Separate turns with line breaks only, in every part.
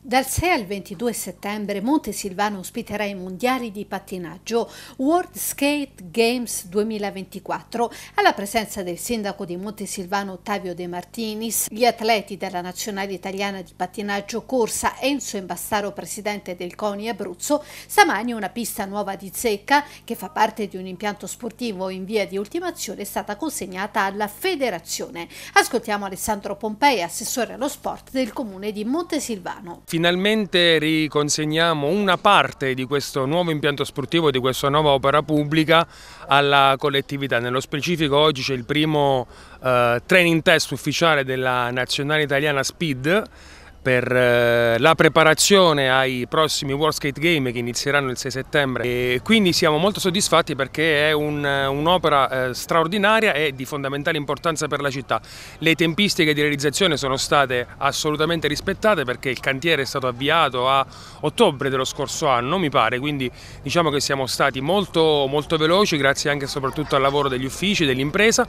Dal 6 al 22 settembre Montesilvano ospiterà i mondiali di pattinaggio World Skate Games 2024 alla presenza del sindaco di Montesilvano Ottavio De Martinis, gli atleti della nazionale italiana di pattinaggio corsa Enzo Imbastaro presidente del CONI Abruzzo, stamani una pista nuova di zecca che fa parte di un impianto sportivo in via di ultimazione è stata consegnata alla federazione. Ascoltiamo Alessandro Pompei, assessore allo sport del comune di Montesilvano.
Finalmente riconsegniamo una parte di questo nuovo impianto sportivo, di questa nuova opera pubblica alla collettività. Nello specifico oggi c'è il primo eh, training test ufficiale della nazionale italiana Speed per eh, la preparazione ai prossimi World Skate Game che inizieranno il 6 settembre e quindi siamo molto soddisfatti perché è un'opera eh, straordinaria e di fondamentale importanza per la città. Le tempistiche di realizzazione sono state assolutamente rispettate perché il cantiere è stato avviato a ottobre dello scorso anno mi pare, quindi diciamo che siamo stati molto, molto veloci grazie anche e soprattutto al lavoro degli uffici, dell'impresa,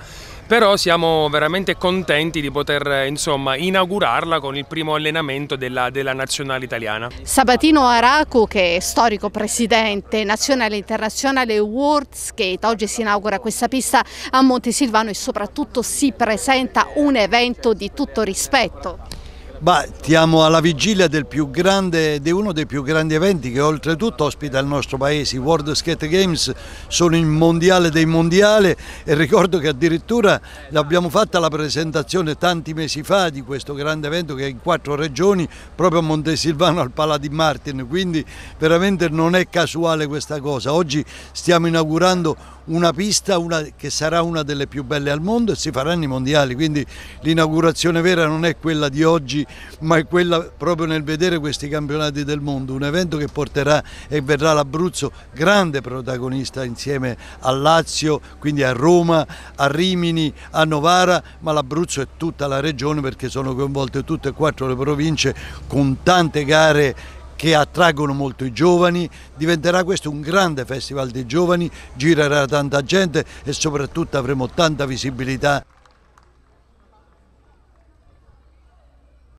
però siamo veramente contenti di poter insomma, inaugurarla con il primo allenamento rafforzamento della, della nazionale italiana.
Sabatino Aracu che è storico presidente nazionale e internazionale World Skate, oggi si inaugura questa pista a Montesilvano e soprattutto si presenta un evento di tutto rispetto.
Bah, siamo alla vigilia grande, di uno dei più grandi eventi che oltretutto ospita il nostro paese, i World Skate Games sono il mondiale dei mondiali e ricordo che addirittura abbiamo fatto la presentazione tanti mesi fa di questo grande evento che è in quattro regioni proprio a Montesilvano al Pala di Martin, quindi veramente non è casuale questa cosa. Oggi stiamo inaugurando una pista una, che sarà una delle più belle al mondo e si faranno i mondiali, quindi l'inaugurazione vera non è quella di oggi ma è quella proprio nel vedere questi campionati del mondo, un evento che porterà e verrà l'Abruzzo grande protagonista insieme a Lazio, quindi a Roma, a Rimini, a Novara, ma l'Abruzzo è tutta la regione perché sono coinvolte tutte e quattro le province con tante gare che attraggono molto i giovani, diventerà questo un grande festival dei giovani, girerà tanta gente e soprattutto avremo tanta visibilità.